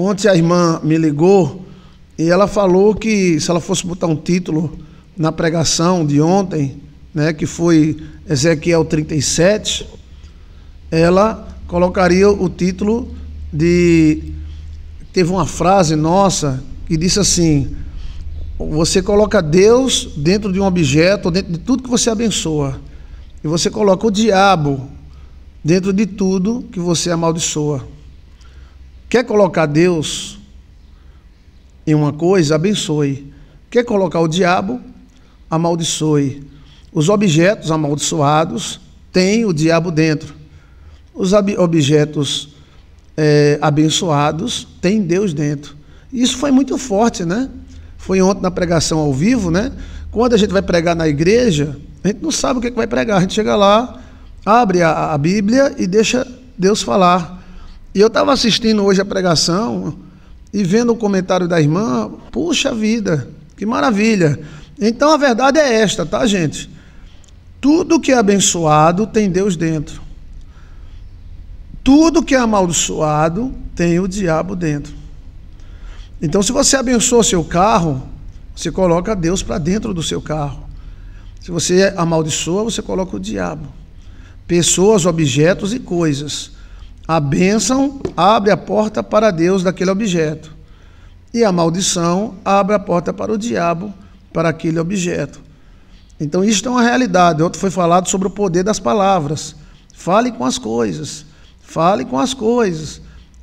Ontem a irmã me ligou e ela falou que se ela fosse botar um título na pregação de ontem, né, que foi Ezequiel 37, ela colocaria o título de. Teve uma frase nossa que disse assim: você coloca Deus dentro de um objeto, dentro de tudo que você abençoa, e você coloca o diabo dentro de tudo que você amaldiçoa. Quer colocar Deus em uma coisa? Abençoe. Quer colocar o diabo? Amaldiçoe. Os objetos amaldiçoados têm o diabo dentro. Os objetos é, abençoados têm Deus dentro. Isso foi muito forte, né? Foi ontem na pregação ao vivo, né? Quando a gente vai pregar na igreja, a gente não sabe o que, é que vai pregar. A gente chega lá, abre a, a Bíblia e deixa Deus falar. E eu estava assistindo hoje a pregação e vendo o comentário da irmã, puxa vida, que maravilha. Então a verdade é esta, tá, gente? Tudo que é abençoado tem Deus dentro. Tudo que é amaldiçoado tem o diabo dentro. Então, se você abençoa seu carro, você coloca Deus para dentro do seu carro. Se você amaldiçoa, você coloca o diabo. Pessoas, objetos e coisas. A bênção abre a porta para Deus daquele objeto. E a maldição abre a porta para o diabo, para aquele objeto. Então, isto é uma realidade. Outro foi falado sobre o poder das palavras. Fale com as coisas. Fale com as coisas.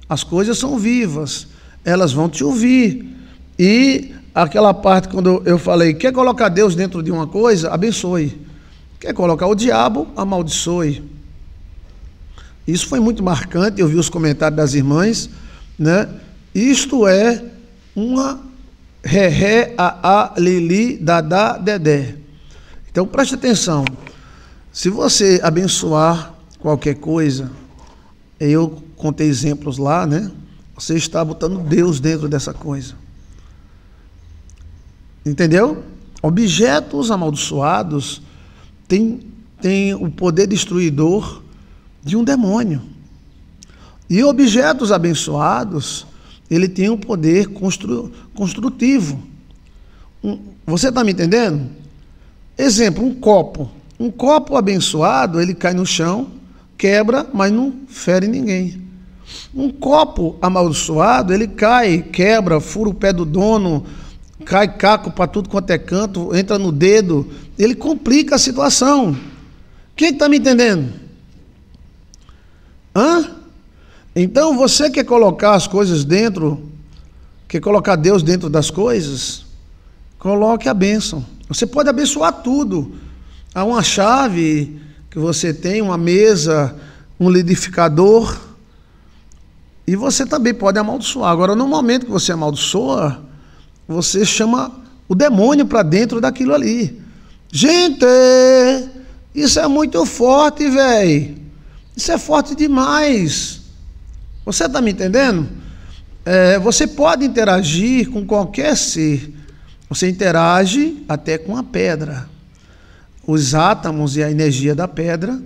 As coisas são vivas. Elas vão te ouvir. E aquela parte quando eu falei, quer colocar Deus dentro de uma coisa? Abençoe. Quer colocar o diabo? Amaldiçoe. Isso foi muito marcante, eu vi os comentários das irmãs, né? Isto é uma ré, a, a, lili, dadá, dedé. Então preste atenção. Se você abençoar qualquer coisa, eu contei exemplos lá, né? Você está botando Deus dentro dessa coisa. Entendeu? Objetos amaldiçoados têm, têm o poder destruidor de um demônio. E objetos abençoados, ele tem um poder constru, construtivo. Um, você está me entendendo? Exemplo, um copo. Um copo abençoado, ele cai no chão, quebra, mas não fere ninguém. Um copo amaldiçoado, ele cai, quebra, fura o pé do dono, cai caco para tudo quanto é canto, entra no dedo, ele complica a situação. Quem está me entendendo? Hã? Então você quer colocar as coisas dentro, quer colocar Deus dentro das coisas? Coloque a bênção. Você pode abençoar tudo. Há uma chave que você tem, uma mesa, um liquidificador. E você também pode amaldiçoar. Agora, no momento que você amaldiçoa, você chama o demônio para dentro daquilo ali. Gente, isso é muito forte, velho. Isso é forte demais. Você está me entendendo? É, você pode interagir com qualquer ser. Você interage até com a pedra. Os átomos e a energia da pedra,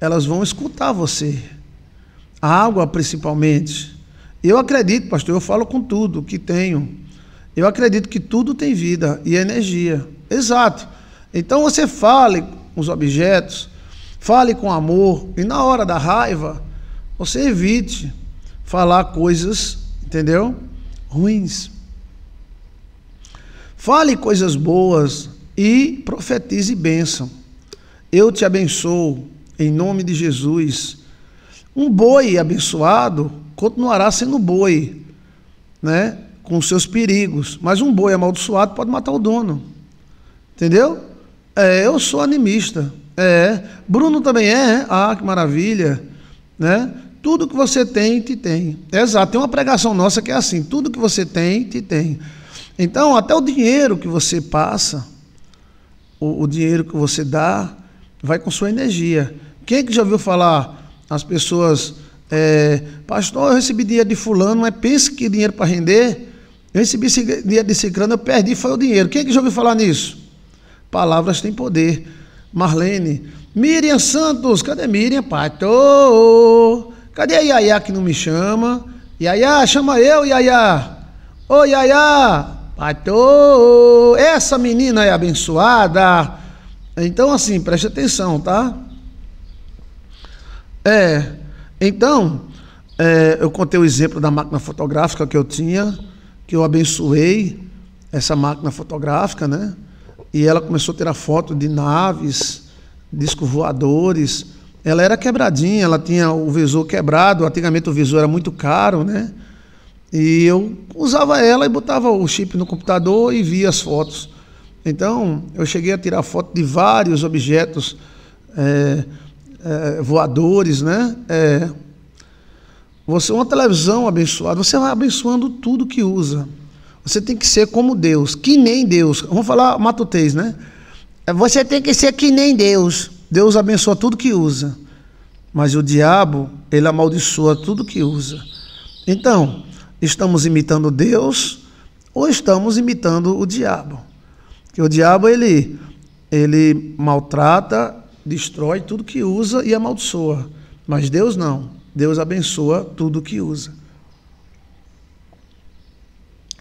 elas vão escutar você. A água, principalmente. Eu acredito, pastor, eu falo com tudo que tenho. Eu acredito que tudo tem vida e energia. Exato. Então você fale com os objetos, fale com amor e na hora da raiva você evite falar coisas, entendeu? Ruins. Fale coisas boas e profetize bênção. Eu te abençoo em nome de Jesus. Um boi abençoado continuará sendo boi, né? Com seus perigos. Mas um boi amaldiçoado pode matar o dono. Entendeu? É, eu sou animista. É. Bruno também é, é. Ah, que maravilha. Né? Tudo que você tem, te tem. É exato. Tem uma pregação nossa que é assim: tudo que você tem, te tem. Então, até o dinheiro que você passa, o, o dinheiro que você dá, vai com sua energia. Quem é que já ouviu falar as pessoas, é, pastor, eu recebi dinheiro de fulano, mas pense que dinheiro para render, eu recebi dinheiro de ciclano, eu perdi, foi o dinheiro. Quem é que já ouviu falar nisso? Palavras têm poder. Marlene. Miriam Santos, cadê Miriam, tô. Cadê a Yaya que não me chama? Yaya, chama eu, Yaya. Ô, Yaya, tô. Essa menina é abençoada. Então, assim, preste atenção, tá? É, então, é, eu contei o exemplo da máquina fotográfica que eu tinha, que eu abençoei essa máquina fotográfica, né? e ela começou a tirar foto de naves, discos voadores. Ela era quebradinha, ela tinha o visor quebrado, antigamente o visor era muito caro, né? E eu usava ela e botava o chip no computador e via as fotos. Então, eu cheguei a tirar foto de vários objetos é, é, voadores, né? É, você uma televisão abençoada, você vai abençoando tudo que usa. Você tem que ser como Deus, que nem Deus. Vamos falar matutez, né? É, você tem que ser que nem Deus. Deus abençoa tudo que usa. Mas o diabo, ele amaldiçoa tudo que usa. Então, estamos imitando Deus ou estamos imitando o diabo? Que o diabo ele ele maltrata, destrói tudo que usa e amaldiçoa. Mas Deus não. Deus abençoa tudo que usa.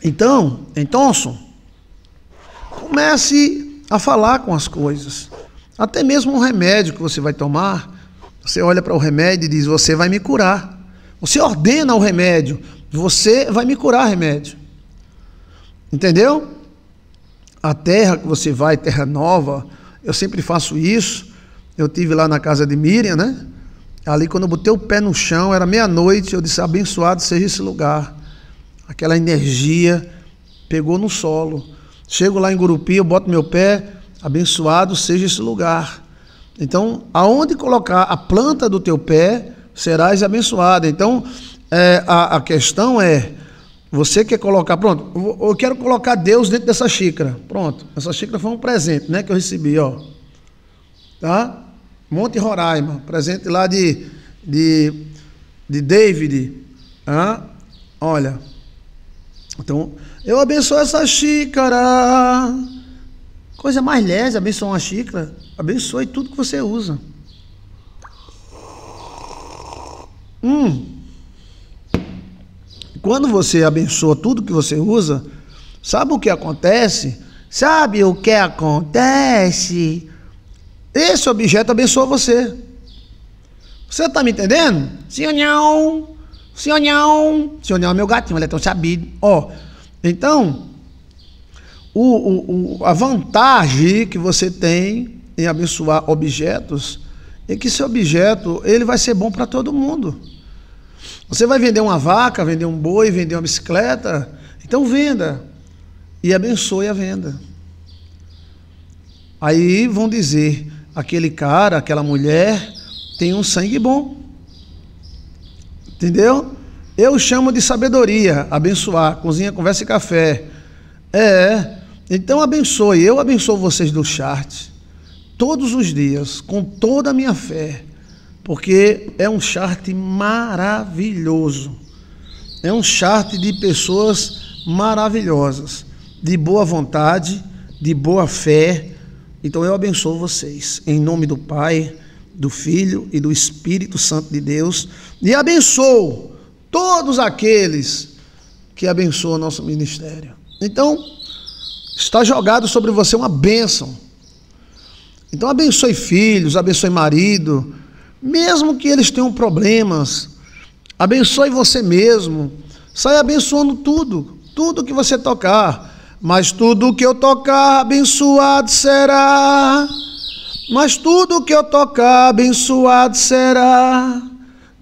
Então, então, comece a falar com as coisas. Até mesmo um remédio que você vai tomar, você olha para o remédio e diz: Você vai me curar. Você ordena o remédio, você vai me curar remédio. Entendeu? A terra que você vai, terra nova, eu sempre faço isso. Eu tive lá na casa de Miriam, né? Ali, quando eu botei o pé no chão, era meia-noite, eu disse: Abençoado seja esse lugar aquela energia pegou no solo. Chego lá em Gurupi, eu boto meu pé, abençoado seja esse lugar. Então, aonde colocar a planta do teu pé, serás abençoado. Então, é, a, a questão é, você quer colocar, pronto, eu quero colocar Deus dentro dessa xícara. Pronto, essa xícara foi um presente, né, que eu recebi, ó. Tá? Monte Roraima, presente lá de de, de David. Ah, olha, então, eu abençoo essa xícara. Coisa mais leve, abençoa uma xícara. Abençoe tudo que você usa. Hum. Quando você abençoa tudo que você usa, sabe o que acontece? Sabe o que acontece? Esse objeto abençoa você. Você está me entendendo? Sim ou não? Senhor Nhão. Senhor Nhão é meu gatinho, ele é tão sabido. Ó, então, o, o, o, a vantagem que você tem em abençoar objetos é que esse objeto ele vai ser bom para todo mundo. Você vai vender uma vaca, vender um boi, vender uma bicicleta, então venda e abençoe a venda. Aí vão dizer: aquele cara, aquela mulher tem um sangue bom. Entendeu? Eu chamo de sabedoria, abençoar, cozinha, conversa e café. É. Então abençoe, eu abençoo vocês do chart todos os dias, com toda a minha fé, porque é um chart maravilhoso. É um chart de pessoas maravilhosas, de boa vontade, de boa fé. Então eu abençoo vocês, em nome do Pai, do Filho e do Espírito Santo de Deus, e abençoo todos aqueles que abençoam nosso ministério. Então, está jogado sobre você uma bênção. Então, abençoe filhos, abençoe marido, mesmo que eles tenham problemas, abençoe você mesmo, Sai abençoando tudo, tudo que você tocar, mas tudo que eu tocar, abençoado será. Mas tudo que eu tocar abençoado será.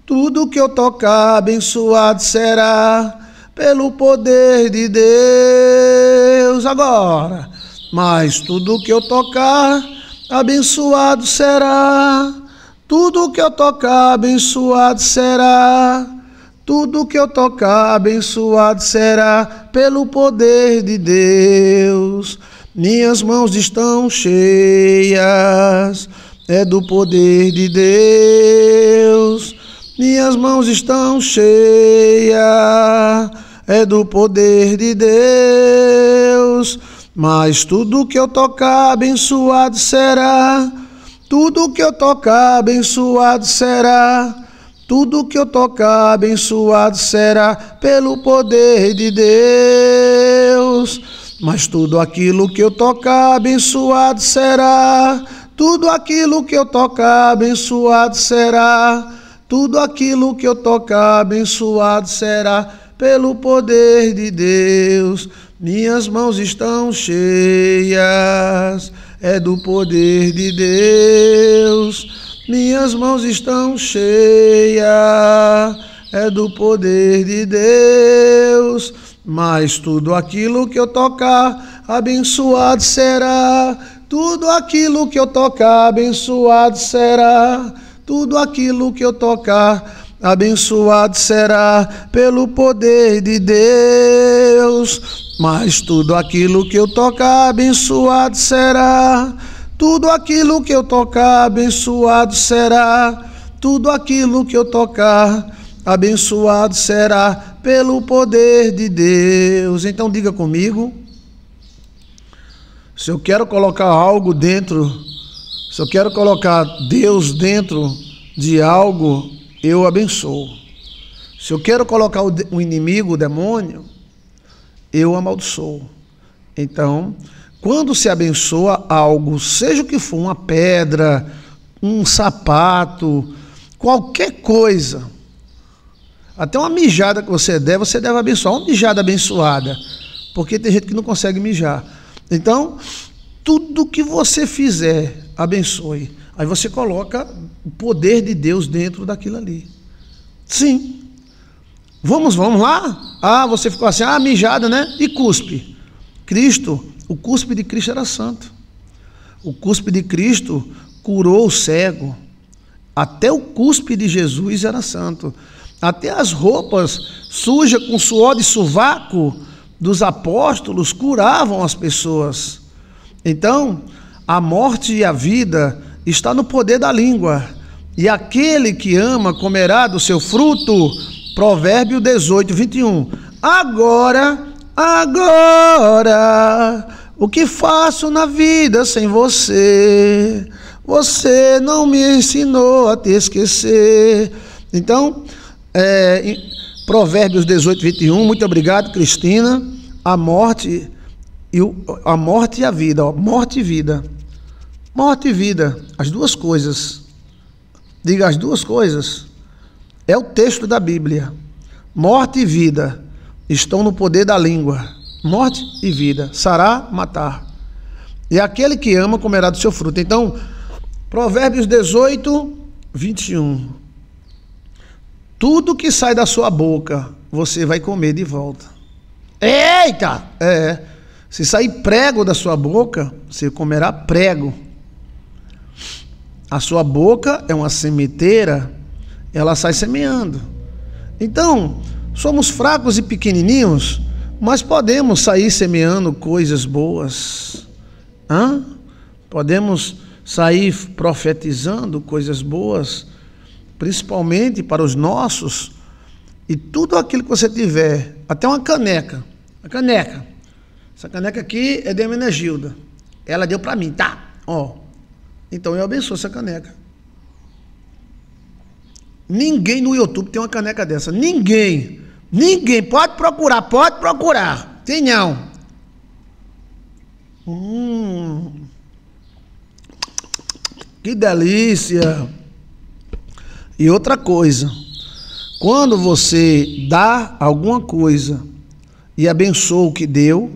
Tudo que eu tocar abençoado será pelo poder de Deus agora. Mas tudo que eu tocar abençoado será. Tudo que eu tocar abençoado será. Tudo que eu tocar abençoado será pelo poder de Deus. Minhas mãos estão cheias, é do poder de Deus. Minhas mãos estão cheias, é do poder de Deus. Mas tudo que eu tocar abençoado será, tudo que eu tocar abençoado será, tudo que eu tocar abençoado será pelo poder de Deus. Mas tudo aquilo que eu tocar, abençoado será. Tudo aquilo que eu tocar, abençoado será. Tudo aquilo que eu tocar, abençoado será. Pelo poder de Deus, minhas mãos estão cheias. É do poder de Deus, minhas mãos estão cheias. É do poder de Deus mas tudo aquilo que eu tocar, abençoado será. Tudo aquilo que eu tocar, abençoado será. Tudo aquilo que eu tocar, abençoado será pelo poder de Deus. Mas tudo aquilo que eu tocar, abençoado será. Tudo aquilo que eu tocar, abençoado será. Tudo aquilo que eu tocar, abençoado será pelo poder de Deus. Então diga comigo. Se eu quero colocar algo dentro, se eu quero colocar Deus dentro de algo, eu abençoo. Se eu quero colocar o inimigo, o demônio, eu amaldiçoo. Então, quando se abençoa algo, seja o que for, uma pedra, um sapato, qualquer coisa, até uma mijada que você der, você deve abençoar. Uma mijada abençoada. Porque tem gente que não consegue mijar. Então, tudo que você fizer, abençoe. Aí você coloca o poder de Deus dentro daquilo ali. Sim. Vamos, vamos lá? Ah, você ficou assim, ah, mijada, né? E cuspe. Cristo, o cuspe de Cristo era santo. O cuspe de Cristo curou o cego. Até o cuspe de Jesus era santo. Até as roupas sujas com suor de sovaco dos apóstolos curavam as pessoas. Então, a morte e a vida está no poder da língua. E aquele que ama comerá do seu fruto. Provérbio 18, 21. Agora, agora, o que faço na vida sem você? Você não me ensinou a te esquecer. Então, é, provérbios 18, 21. Muito obrigado, Cristina. A morte e o, a morte e a vida, ó, morte e vida. Morte e vida, as duas coisas. Diga as duas coisas. É o texto da Bíblia. Morte e vida estão no poder da língua. Morte e vida. Sará, matar. E aquele que ama comerá do seu fruto. Então, Provérbios 18, 21 tudo que sai da sua boca, você vai comer de volta. Eita! É. Se sair prego da sua boca, você comerá prego. A sua boca é uma sementeira, ela sai semeando. Então, somos fracos e pequenininhos, mas podemos sair semeando coisas boas. Hã? Podemos sair profetizando coisas boas principalmente para os nossos, e tudo aquilo que você tiver, até uma caneca, a caneca. Essa caneca aqui é de Menegilda. Ela deu para mim, tá? Ó. Então eu abençoo essa caneca. Ninguém no YouTube tem uma caneca dessa. Ninguém. Ninguém. Pode procurar, pode procurar. Tem não. Hum. Que delícia! E outra coisa, quando você dá alguma coisa e abençoa o que deu,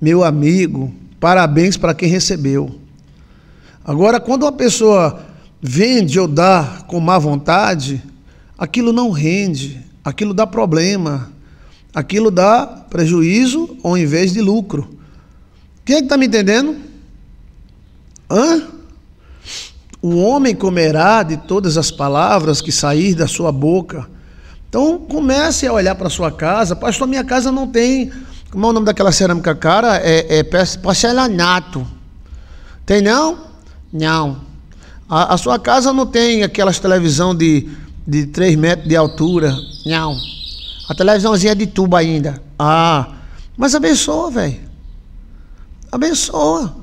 meu amigo, parabéns para quem recebeu. Agora, quando uma pessoa vende ou dá com má vontade, aquilo não rende, aquilo dá problema, aquilo dá prejuízo ou em vez de lucro. Quem é que está me entendendo? Hã? o homem comerá de todas as palavras que sair da sua boca. Então comece a olhar para sua casa. Pastor, minha casa não tem. Como é o nome daquela cerâmica cara? É, é porcelanato. Tem não? Não. A, a, sua casa não tem aquelas televisão de, de 3 metros de altura. Não. A televisãozinha é de tubo ainda. Ah. Mas abençoa, velho. Abençoa.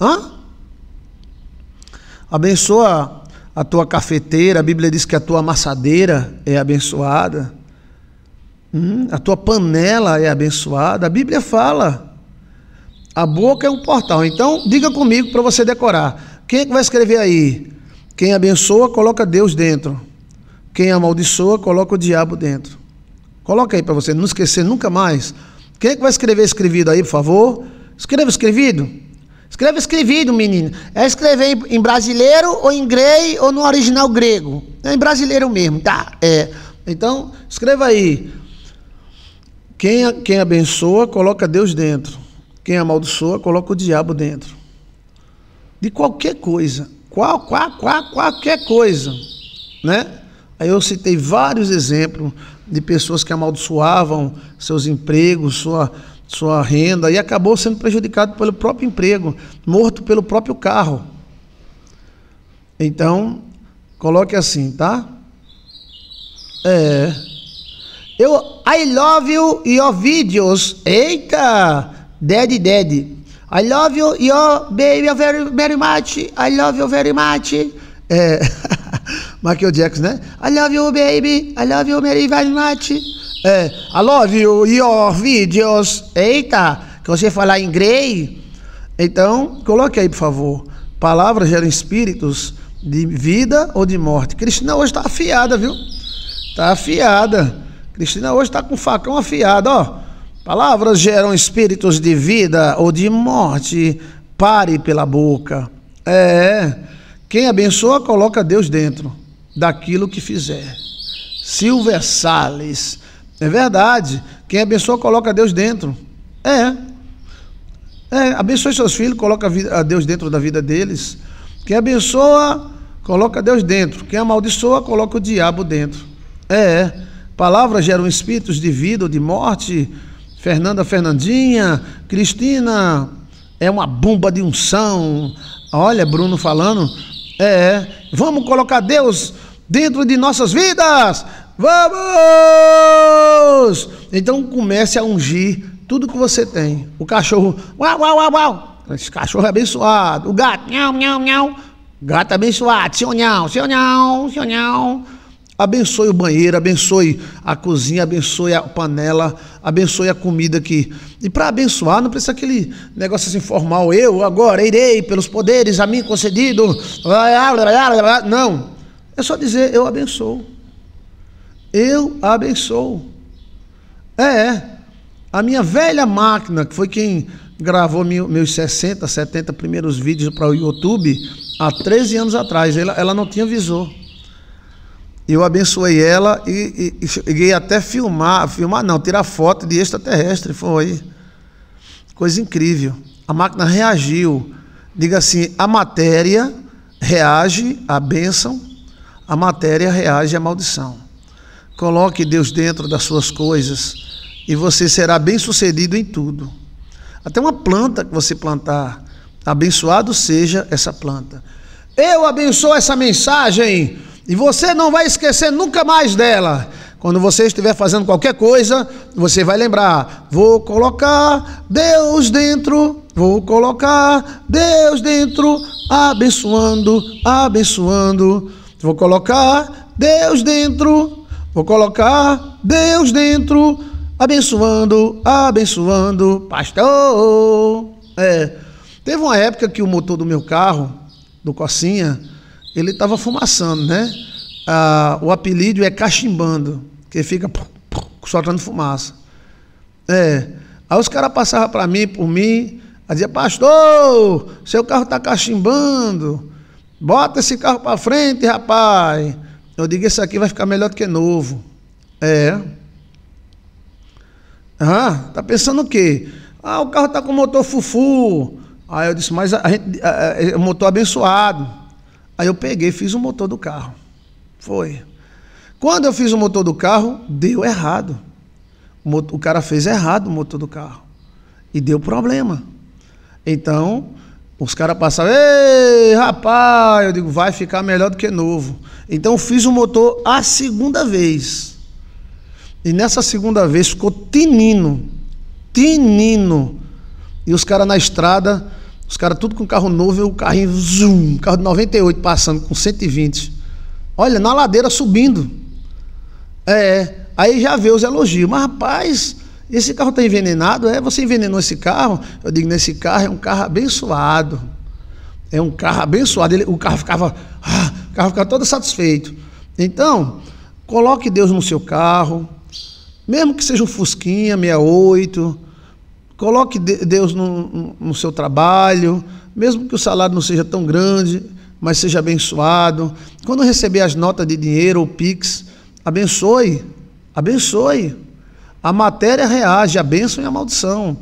Hã? Abençoa a tua cafeteira, a Bíblia diz que a tua amassadeira é abençoada. Hum, a tua panela é abençoada. A Bíblia fala. A boca é um portal. Então, diga comigo para você decorar. Quem é que vai escrever aí? Quem abençoa, coloca Deus dentro. Quem amaldiçoa, coloca o diabo dentro. Coloca aí para você não esquecer nunca mais. Quem é que vai escrever escrevido aí, por favor? Escreva escrevido. Escreva escrevido, menino. É escrever em brasileiro, ou em grey, ou no original grego. É em brasileiro mesmo, tá? É. Então, escreva aí. Quem, quem abençoa, coloca Deus dentro. Quem amaldiçoa, coloca o diabo dentro. De qualquer coisa. Qual, qual, qual, qualquer coisa. Né? Aí eu citei vários exemplos de pessoas que amaldiçoavam seus empregos, sua sua renda e acabou sendo prejudicado pelo próprio emprego, morto pelo próprio carro. Então, coloque assim, tá? É. Eu I love you your videos. Eita! Dead dead. I love you your baby very very much. I love you very much. É. Michael Jackson, né? I love you baby. I love you very very much. É, alô, viu? Your videos. Eita, que você falar em grey. Então, coloque aí, por favor. Palavras geram espíritos de vida ou de morte. Cristina hoje está afiada, viu? Está afiada. Cristina hoje está com o facão afiado, ó. Palavras geram espíritos de vida ou de morte. Pare pela boca. É. Quem abençoa, coloca Deus dentro daquilo que fizer. Silver Sales. É verdade. Quem abençoa coloca Deus dentro. É. É, abençoe seus filhos, coloca a Deus dentro da vida deles. Quem abençoa, coloca Deus dentro. Quem amaldiçoa, coloca o diabo dentro. É. Palavras geram espíritos de vida ou de morte. Fernanda Fernandinha, Cristina é uma bomba de unção. Olha, Bruno falando. É, vamos colocar Deus dentro de nossas vidas. Vamos! Então comece a ungir tudo que você tem. O cachorro, uau, uau, uau, uau. Esse cachorro é abençoado. O gato, nhau, nhau, nhau. Gato abençoado, seu nhau, seu nhau, seu nhau. Abençoe o banheiro, abençoe a cozinha, abençoe a panela, abençoe a comida aqui. E para abençoar, não precisa aquele negócio assim formal. Eu agora irei pelos poderes a mim concedido. Não é só dizer, eu abençoo. Eu abençoo. É, é. A minha velha máquina, que foi quem gravou meus 60, 70 primeiros vídeos para o YouTube, há 13 anos atrás, ela, ela não tinha visor. Eu abençoei ela e, e, e cheguei até filmar, filmar não, tirar foto de extraterrestre, foi coisa incrível. A máquina reagiu. Diga assim, a matéria reage à bênção a matéria reage à maldição. Coloque Deus dentro das suas coisas e você será bem-sucedido em tudo. Até uma planta que você plantar, abençoado seja essa planta. Eu abençoo essa mensagem e você não vai esquecer nunca mais dela. Quando você estiver fazendo qualquer coisa, você vai lembrar: vou colocar Deus dentro, vou colocar Deus dentro, abençoando, abençoando. Vou colocar Deus dentro, vou colocar Deus dentro, abençoando, abençoando, pastor. É. Teve uma época que o motor do meu carro, do Cocinha, ele estava fumaçando, né? Ah, o apelido é cachimbando, que fica soltando fumaça. É. Aí os caras passavam para mim, por mim, aí dizia, pastor, seu carro está cachimbando. Bota esse carro para frente, rapaz. Eu digo, esse aqui vai ficar melhor do que novo. É. Ah, tá pensando o quê? Ah, o carro tá com motor fufu. Aí eu disse, mas a gente, a, a, é, é motor abençoado. Aí eu peguei fiz o motor do carro. Foi. Quando eu fiz o motor do carro, deu errado. O, motor, o cara fez errado o motor do carro. E deu problema. Então, os caras passavam, ei, rapaz, eu digo, vai ficar melhor do que novo. Então fiz o motor a segunda vez. E nessa segunda vez ficou tinino, tinino. E os caras na estrada, os caras tudo com carro novo, e o carrinho, zoom, carro de 98 passando com 120. Olha, na ladeira subindo. É, é. aí já vê os elogios. Mas rapaz, esse carro está envenenado? É, você envenenou esse carro? Eu digo, nesse carro é um carro abençoado. É um carro abençoado. Ele, o carro ficava. Ah, o carro ficava todo satisfeito. Então, coloque Deus no seu carro. Mesmo que seja um Fusquinha 68, coloque Deus no, no seu trabalho, mesmo que o salário não seja tão grande, mas seja abençoado. Quando receber as notas de dinheiro ou Pix, abençoe, abençoe. A matéria reage, a bênção e a maldição.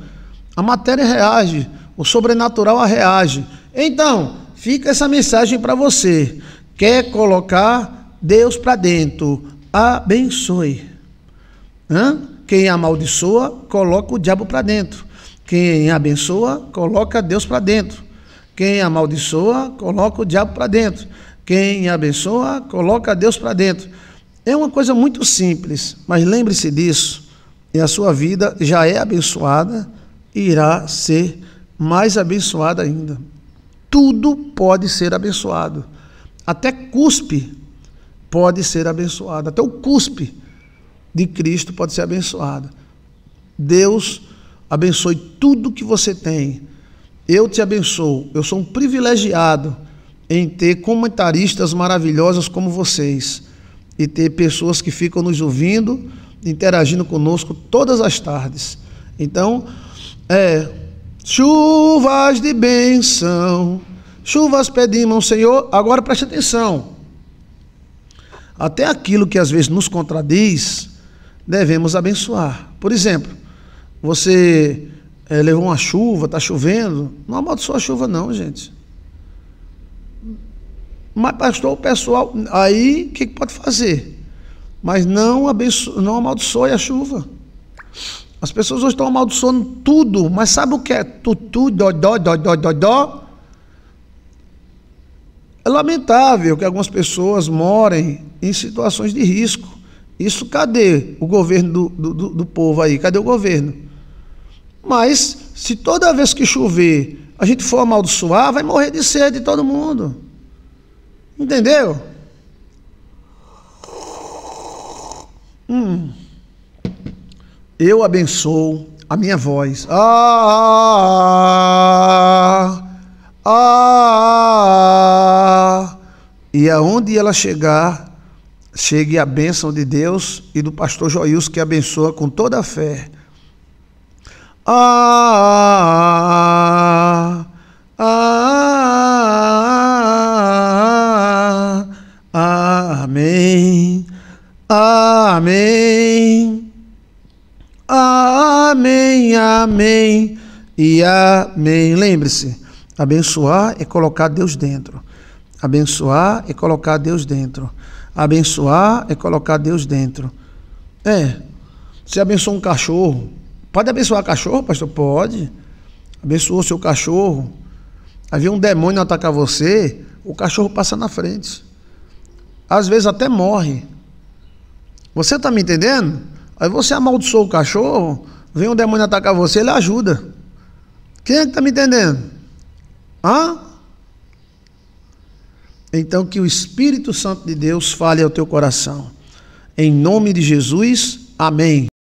A matéria reage, o sobrenatural reage. Então, fica essa mensagem para você. Quer colocar Deus para dentro? Abençoe. Hã? Quem amaldiçoa, coloca o diabo para dentro. Quem abençoa, coloca Deus para dentro. Quem amaldiçoa, coloca o diabo para dentro. Quem abençoa, coloca Deus para dentro. É uma coisa muito simples, mas lembre-se disso. E a sua vida já é abençoada e irá ser mais abençoada ainda. Tudo pode ser abençoado. Até cuspe pode ser abençoado. Até o cuspe de Cristo pode ser abençoado. Deus abençoe tudo que você tem. Eu te abençoo. Eu sou um privilegiado em ter comentaristas maravilhosos como vocês e ter pessoas que ficam nos ouvindo interagindo conosco todas as tardes. Então, é chuvas de bênção, chuvas pedimos, Senhor. Agora preste atenção. Até aquilo que às vezes nos contradiz, devemos abençoar. Por exemplo, você é, levou uma chuva, está chovendo, não amaldiçoa a chuva, não, gente. Mas, pastor, o pessoal, aí o que, que pode fazer? Mas não, abenço... não amaldiçoe a chuva. As pessoas hoje estão amaldiçoando tudo, mas sabe o que é? Tutu, dó, dó, dó, dó, dó, dó. É lamentável que algumas pessoas morem em situações de risco. Isso cadê o governo do, do, do povo aí? Cadê o governo? Mas se toda vez que chover a gente for amaldiçoar, vai morrer de sede todo mundo. Entendeu? Hum. Eu abençoo a minha voz. Ah, ah, ah, e aonde ela chegar, chegue a bênção de Deus e do pastor Joius que abençoa com toda a fé. Ah, ah, ah, ah, amém. Amém. Amém, amém e amém. Lembre-se, abençoar é colocar Deus dentro. Abençoar é colocar Deus dentro. Abençoar é colocar Deus dentro. É. Você abençoa um cachorro. Pode abençoar cachorro, pastor? Pode. Abençoou seu cachorro. Havia um demônio atacar você, o cachorro passa na frente. Às vezes até morre. Você está me entendendo? Aí você amaldiçoa o cachorro, vem o um demônio atacar você, ele ajuda. Quem é que está me entendendo? Hã? Então que o Espírito Santo de Deus fale ao teu coração. Em nome de Jesus, amém.